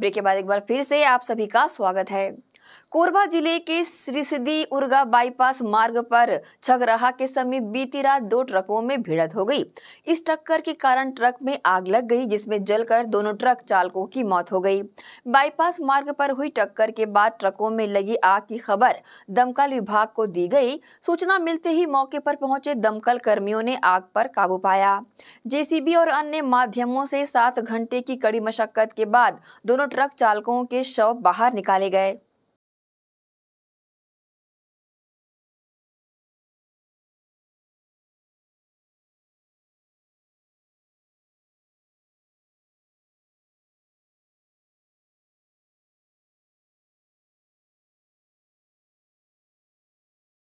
break के बाद एक बार फिर से आप सभी का स्वागत है कोरबा जिले के श्रीसिद्धि उर्गा बाईपास मार्ग पर छगराहा के समीप बीती रात दो ट्रकों में भिड़त हो गई इस टक्कर के कारण ट्रक में आग लग गई जिसमें जलकर दोनों ट्रक चालकों की मौत हो गई बाईपास मार्ग पर हुई टक्कर के बाद ट्रकों में लगी आग की खबर दमकल विभाग को दी गई सूचना मिलते ही मौके पर पहुंचे दमकल कर्मियों ने आग पर काबू पाया जेसीबी और अन्य माध्यमों से सात घंटे की कड़ी मशक्कत के बाद दोनों ट्रक चालकों के शव बाहर निकाले गए